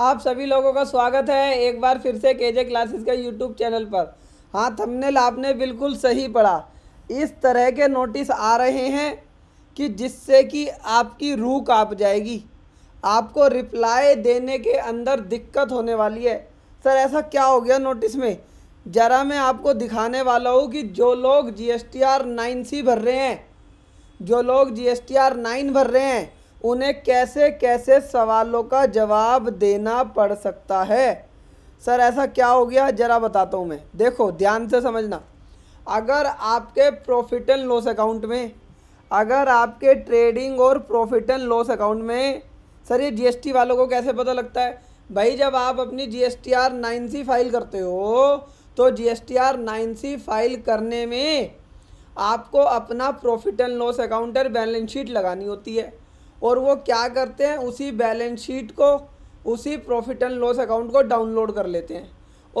आप सभी लोगों का स्वागत है एक बार फिर से के जे क्लासेस के यूट्यूब चैनल पर हाँ थंबनेल आपने बिल्कुल सही पढ़ा इस तरह के नोटिस आ रहे हैं कि जिससे कि आपकी रूह काँप जाएगी आपको रिप्लाई देने के अंदर दिक्कत होने वाली है सर ऐसा क्या हो गया नोटिस में ज़रा मैं आपको दिखाने वाला हूँ कि जो लोग G S T R nine C भर रहे हैं जो लोग G S T R nine भर रहे हैं उन्हें कैसे कैसे सवालों का जवाब देना पड़ सकता है सर ऐसा क्या हो गया ज़रा बताता हूँ मैं देखो ध्यान से समझना अगर आपके प्रॉफिट एंड लॉस अकाउंट में अगर आपके ट्रेडिंग और प्रॉफिट एंड लॉस अकाउंट में सर ये जीएसटी वालों को कैसे पता लगता है भाई जब आप अपनी G S T R nine C file करते हो तो G S T R nine C file करने में आपको अपना प्रॉफिट एंड लॉस अकाउंट और बैलेंस शीट लगानी होती है और वो क्या करते हैं उसी बैलेंस शीट को उसी प्रॉफिट एंड लॉस अकाउंट को डाउनलोड कर लेते हैं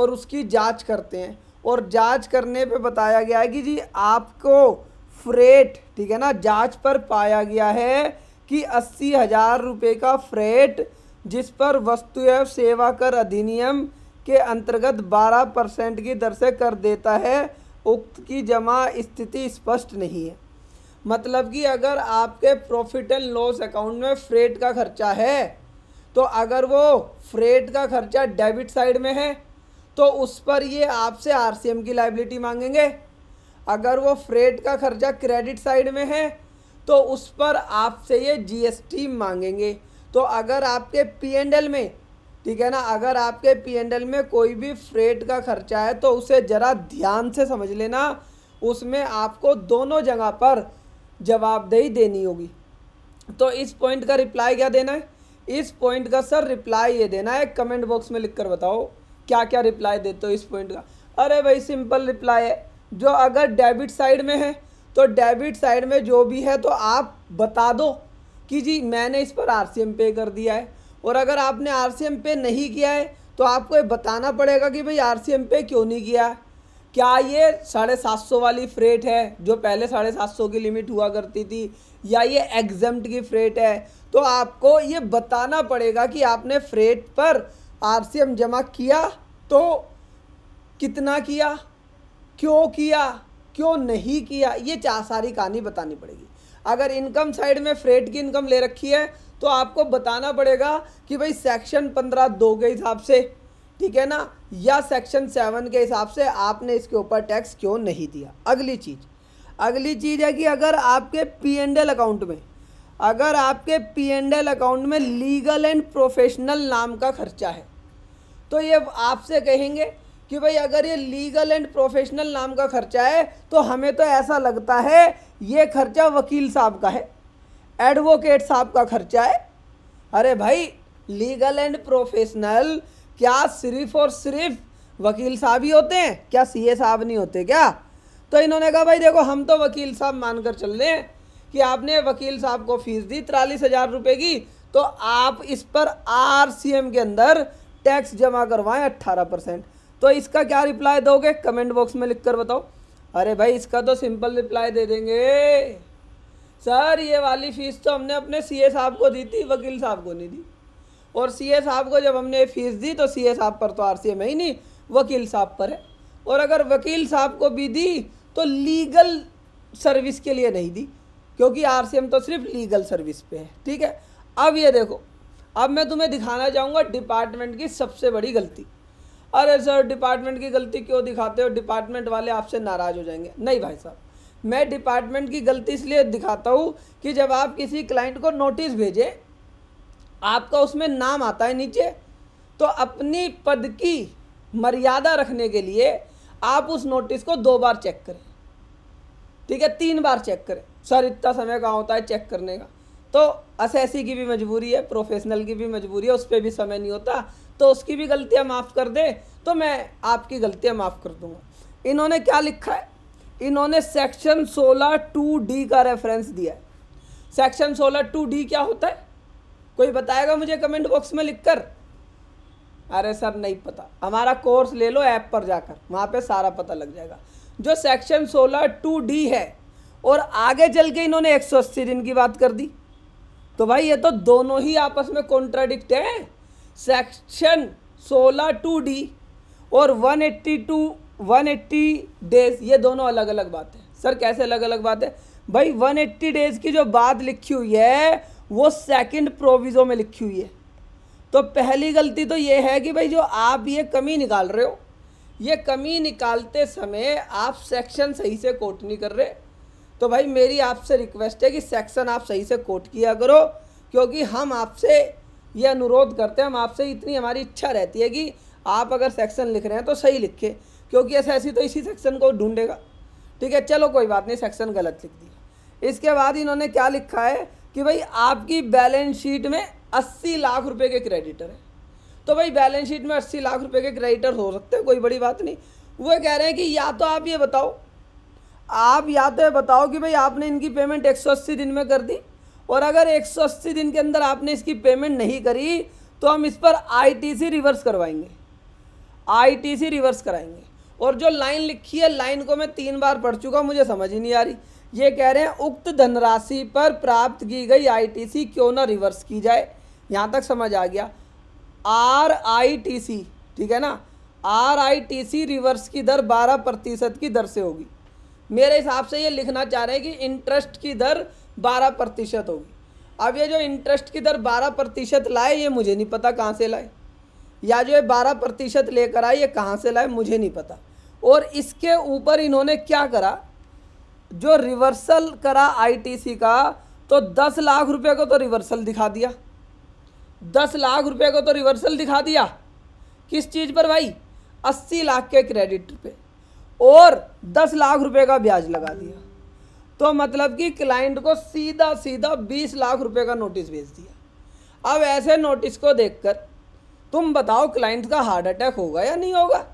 और उसकी जांच करते हैं और जांच करने पे बताया गया है कि जी आपको फ्रेट ठीक है ना जांच पर पाया गया है कि अस्सी हज़ार रुपये का फ्रेट जिस पर वस्तु एवं सेवा कर अधिनियम के अंतर्गत 12 परसेंट की दर से कर देता है उक्त की जमा स्थिति स्पष्ट नहीं है मतलब कि अगर आपके प्रॉफिट एंड लॉस अकाउंट में फ्रेट का खर्चा है तो अगर वो फ्रेट का खर्चा डेबिट साइड में है तो उस पर ये आपसे आरसीएम की लाइबिलिटी मांगेंगे अगर वो फ्रेट का खर्चा क्रेडिट साइड में है तो उस पर आपसे ये जीएसटी मांगेंगे तो अगर आपके पी एंड एल में ठीक है ना अगर आपके पी एंड एल में कोई भी फ्रेट का खर्चा है तो उसे ज़रा ध्यान से समझ लेना उसमें आपको दोनों जगह पर जवाबदेही देनी होगी तो इस पॉइंट का रिप्लाई क्या देना है इस पॉइंट का सर रिप्लाई ये देना है कमेंट बॉक्स में लिख कर बताओ क्या क्या रिप्लाई देते हो इस पॉइंट का अरे भाई सिंपल रिप्लाई है जो अगर डेबिट साइड में है तो डेबिट साइड में जो भी है तो आप बता दो कि जी मैंने इस पर आर पे कर दिया है और अगर आपने आर पे नहीं किया है तो आपको ये बताना पड़ेगा कि भाई आर पे क्यों नहीं किया है क्या ये साढ़े सात सौ वाली फ्रेट है जो पहले साढ़े सात सौ की लिमिट हुआ करती थी या ये एग्जम्प्ट की फ्रेट है तो आपको ये बताना पड़ेगा कि आपने फ्रेट पर आरसीएम जमा किया तो कितना किया क्यों किया क्यों नहीं किया ये सारी कहानी बतानी पड़ेगी अगर इनकम साइड में फ्रेट की इनकम ले रखी है तो आपको बताना पड़ेगा कि भाई सेक्शन पंद्रह दो के हिसाब से ठीक है ना या सेक्शन सेवन के हिसाब से आपने इसके ऊपर टैक्स क्यों नहीं दिया अगली चीज़ अगली चीज़ है कि अगर आपके पी एंड एल अकाउंट में अगर आपके पी एंड एल अकाउंट में लीगल एंड प्रोफेशनल नाम का खर्चा है तो ये आपसे कहेंगे कि भाई अगर ये लीगल एंड प्रोफेशनल नाम का खर्चा है तो हमें तो ऐसा लगता है ये खर्चा वकील साहब का है एडवोकेट साहब का खर्चा है अरे भाई लीगल एंड प्रोफेशनल क्या सिर्फ और सिर्फ वकील साहब ही होते हैं क्या सीए साहब नहीं होते क्या तो इन्होंने कहा भाई देखो हम तो वकील साहब मानकर चल रहे हैं कि आपने वकील साहब को फीस दी तिरालीस हज़ार रुपये की तो आप इस पर आर के अंदर टैक्स जमा करवाएं अट्ठारह परसेंट तो इसका क्या रिप्लाई दोगे कमेंट बॉक्स में लिख कर बताओ अरे भाई इसका तो सिंपल रिप्लाई दे देंगे सर ये वाली फ़ीस तो हमने अपने सीए साहब को दी थी वकील साहब को नहीं दी और सी ए साहब को जब हमने फ़ीस दी तो सी ए साहब पर तो आर सी एम है ही नहीं वकील साहब पर है और अगर वकील साहब को भी दी तो लीगल सर्विस के लिए नहीं दी क्योंकि आर सी एम तो सिर्फ लीगल सर्विस पे है ठीक है अब ये देखो अब मैं तुम्हें दिखाना चाहूँगा डिपार्टमेंट की सबसे बड़ी गलती अरे सर डिपार्टमेंट की गलती क्यों दिखाते हो डिपार्टमेंट वाले आपसे नाराज़ हो जाएंगे नहीं भाई साहब मैं डिपार्टमेंट की गलती इसलिए दिखाता हूँ कि जब आप किसी क्लाइंट को नोटिस भेजें आपका उसमें नाम आता है नीचे तो अपनी पद की मर्यादा रखने के लिए आप उस नोटिस को दो बार चेक करें ठीक है तीन बार चेक करें सर इतना समय कहाँ होता है चेक करने का तो असेसी की भी मजबूरी है प्रोफेशनल की भी मजबूरी है उस पर भी समय नहीं होता तो उसकी भी गलतियाँ माफ़ कर दें तो मैं आपकी गलतियाँ माफ़ कर दूँगा इन्होंने क्या लिखा है इन्होंने सेक्शन सोलह टू डी का रेफरेंस दिया है सेक्शन सोलह टू डी क्या होता है कोई बताएगा मुझे कमेंट बॉक्स में लिखकर अरे सर नहीं पता हमारा कोर्स ले लो ऐप पर जाकर वहाँ पे सारा पता लग जाएगा जो सेक्शन सोलह टू डी है और आगे चल के इन्होंने एक सौ अस्सी दिन की बात कर दी तो भाई ये तो दोनों ही आपस में कॉन्ट्राडिक्ट हैं सेक्शन सोलह टू डी और one eighty two one eighty days ये दोनों अलग अलग बात है सर कैसे अलग अलग बात है भाई वन एट्टी डेज की जो बात लिखी हुई है वो सेकंड प्रोविज़ो में लिखी हुई है तो पहली गलती तो ये है कि भाई जो आप ये कमी निकाल रहे हो ये कमी निकालते समय आप सेक्शन सही से कोट नहीं कर रहे तो भाई मेरी आपसे रिक्वेस्ट है कि सेक्शन आप सही से कोट किया करो क्योंकि हम आपसे ये अनुरोध करते हैं हम आपसे इतनी हमारी इच्छा रहती है कि आप अगर सेक्शन लिख रहे हैं तो सही लिखे क्योंकि ऐसा ऐसी तो इसी सेक्शन को ढूंढेगा ठीक है चलो कोई बात नहीं सेक्शन गलत लिख दिया इसके बाद इन्होंने क्या लिखा है कि भाई आपकी बैलेंस शीट में अस्सी लाख रुपए के क्रेडिटर हैं तो भाई बैलेंस शीट में अस्सी लाख रुपए के क्रेडिटर हो सकते हैं कोई बड़ी बात नहीं वो कह रहे हैं कि या तो आप ये बताओ आप या तो ये बताओ कि भाई आपने इनकी पेमेंट 180 दिन में कर दी और अगर 180 दिन के अंदर आपने इसकी पेमेंट नहीं करी तो हम इस पर आई रिवर्स करवाएंगे आई रिवर्स कराएंगे और जो लाइन लिखी है लाइन को मैं तीन बार पढ़ चुका मुझे समझ ही नहीं आ रही ये कह रहे हैं उक्त धनराशि पर प्राप्त की गई आईटीसी क्यों ना रिवर्स की जाए यहाँ तक समझ आ गया आर आई टी सी ठीक है ना R I T C reverse की दर बारह प्रतिशत की दर से होगी मेरे हिसाब से ये लिखना चाह रहे हैं कि इंटरेस्ट की दर बारह प्रतिशत होगी अब ये जो इंटरेस्ट की दर बारह प्रतिशत लाए ये मुझे नहीं पता कहाँ से लाए या जो ये बारह प्रतिशत लेकर आए ये कहाँ से लाए मुझे नहीं पता और इसके ऊपर इन्होंने क्या करा जो रिवर्सल करा आईटीसी का तो दस लाख रुपए को तो रिवर्सल दिखा दिया दस लाख रुपए को तो रिवर्सल दिखा दिया किस चीज़ पर भाई अस्सी लाख के क्रेडिट पे और दस लाख रुपए का ब्याज लगा दिया तो मतलब कि क्लाइंट को सीधा सीधा बीस लाख रुपए का नोटिस भेज दिया अब ऐसे नोटिस को कर तुम बताओ क्लाइंट का हार्ट अटैक होगा या नहीं होगा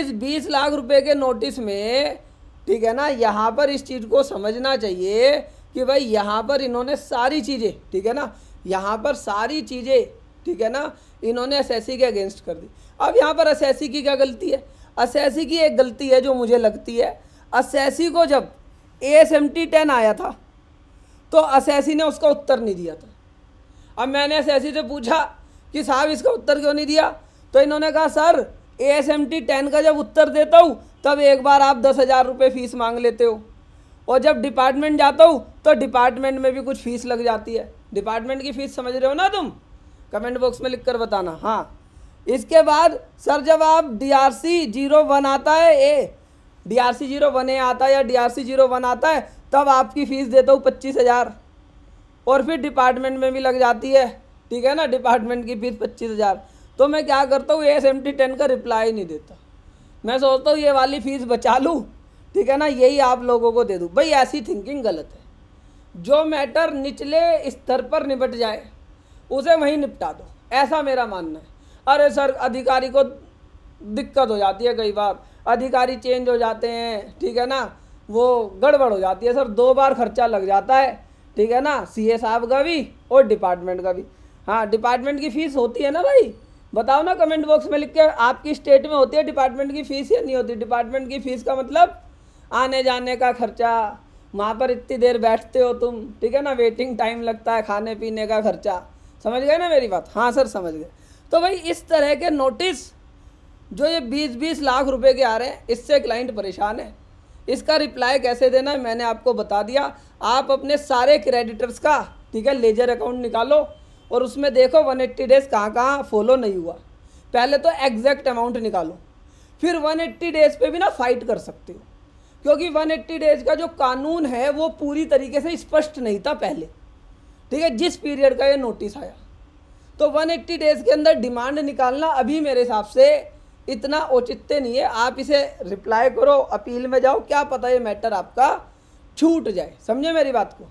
इस बीस लाख रुपए के नोटिस में ठीक है ना यहाँ पर इस चीज़ को समझना चाहिए कि भाई यहाँ पर इन्होंने सारी चीज़ें ठीक है ना यहाँ पर सारी चीज़ें ठीक है ना इन्होंने एस के अगेंस्ट कर दी अब यहाँ पर एस की क्या गलती है एस की एक गलती है जो मुझे लगती है एस को जब ए एस टी टेन आया था तो एस ने उसका उत्तर नहीं दिया था अब मैंने एस से पूछा कि साहब इसका उत्तर क्यों नहीं दिया तो इन्होंने कहा sir A S M T ten का जब उत्तर देता हूँ तब एक बार आप दस हज़ार रुपये फ़ीस मांग लेते हो और जब डिपार्टमेंट जाता हूँ तो डिपार्टमेंट में भी कुछ फ़ीस लग जाती है डिपार्टमेंट की फ़ीस समझ रहे हो ना तुम कमेंट बॉक्स में लिख कर बताना हाँ इसके बाद सर जब आप D R C zero one आता है A D R C zero one A आता है या D R C zero one आता है तब आपकी फ़ीस देता हूँ पच्चीस हज़ार और फिर डिपार्टमेंट में भी लग जाती है ठीक है ना डिपार्टमेंट की फ़ीस पच्चीस हज़ार तो मैं क्या करता हूँ एस एम टी टेन का रिप्लाई नहीं देता मैं सोचता हूँ ये वाली फ़ीस बचा लूँ ठीक है ना यही आप लोगों को दे दूँ भाई ऐसी थिंकिंग गलत है जो मैटर निचले स्तर पर निपट जाए उसे वहीं निपटा दो ऐसा मेरा मानना है अरे सर अधिकारी को दिक्कत हो जाती है कई बार अधिकारी चेंज हो जाते हैं ठीक है ना वो गड़बड़ हो जाती है सर दो बार खर्चा लग जाता है ठीक है ना सीए साहब का भी और डिपार्टमेंट का भी हाँ डिपार्टमेंट की फ़ीस होती है ना भाई बताओ ना कमेंट बॉक्स में लिख के आपकी स्टेट में होती है डिपार्टमेंट की फ़ीस या नहीं होती डिपार्टमेंट की फ़ीस का मतलब आने जाने का खर्चा वहाँ पर इतनी देर बैठते हो तुम ठीक है ना वेटिंग टाइम लगता है खाने पीने का खर्चा समझ गए ना मेरी बात हाँ सर समझ गए तो भाई इस तरह के नोटिस जो ये बीस बीस लाख रुपए के आ रहे हैं इससे क्लाइंट परेशान है इसका रिप्लाई कैसे देना है मैंने आपको बता दिया आप अपने सारे क्रेडिटर्स का ठीक है लेजर अकाउंट निकालो और उसमें देखो वन एट्टी डेज़ कहाँ कहाँ फॉलो नहीं हुआ पहले तो एग्जैक्ट अमाउंट निकालो फिर वन एट्टी डेज़ पे भी ना फाइट कर सकते हो क्योंकि वन एट्टी डेज़ का जो कानून है वो पूरी तरीके से स्पष्ट नहीं था पहले ठीक है जिस पीरियड का ये नोटिस आया तो 180 डेज़ के अंदर डिमांड निकालना अभी मेरे हिसाब से इतना औचित्य नहीं है आप इसे रिप्लाई करो अपील में जाओ क्या पता ये मैटर आपका छूट जाए समझे मेरी बात को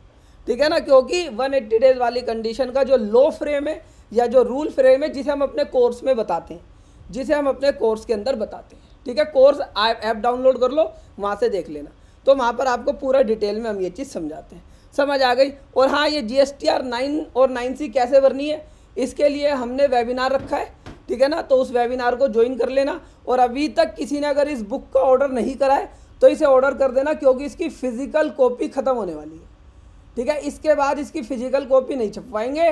ठीक है ना क्योंकि 180 डेज वाली कंडीशन का जो लो फ्रेम है या जो रूल फ्रेम है जिसे हम अपने कोर्स में बताते हैं जिसे हम अपने कोर्स के अंदर बताते हैं ठीक है कोर्स ऐप डाउनलोड कर लो वहाँ से देख लेना तो वहाँ पर आपको पूरा डिटेल में हम ये चीज़ समझाते हैं समझ आ गई और हाँ ये G S T R nine और नाइन सी कैसे भरनी है इसके लिए हमने वेबिनार रखा है ठीक है ना तो उस वेबिनार को ज्वाइन कर लेना और अभी तक किसी ने अगर इस बुक का ऑर्डर नहीं करा है तो इसे ऑर्डर कर देना क्योंकि इसकी फ़िज़िकल कॉपी ख़त्म होने वाली है ठीक है इसके बाद इसकी फिजिकल कॉपी नहीं छपवाएंगे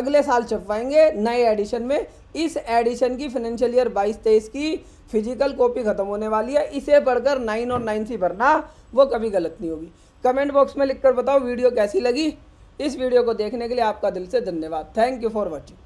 अगले साल छपवाएंगे नए एडिशन में इस एडिशन की फाइनेंशियल ईयर बाईस तेईस की फिजिकल कॉपी खत्म होने वाली है इसे पढ़कर नाइन और नाइन सी भरना वो कभी गलत नहीं होगी कमेंट बॉक्स में लिखकर बताओ वीडियो कैसी लगी इस वीडियो को देखने के लिए आपका दिल से धन्यवाद थैंक यू फॉर वॉचिंग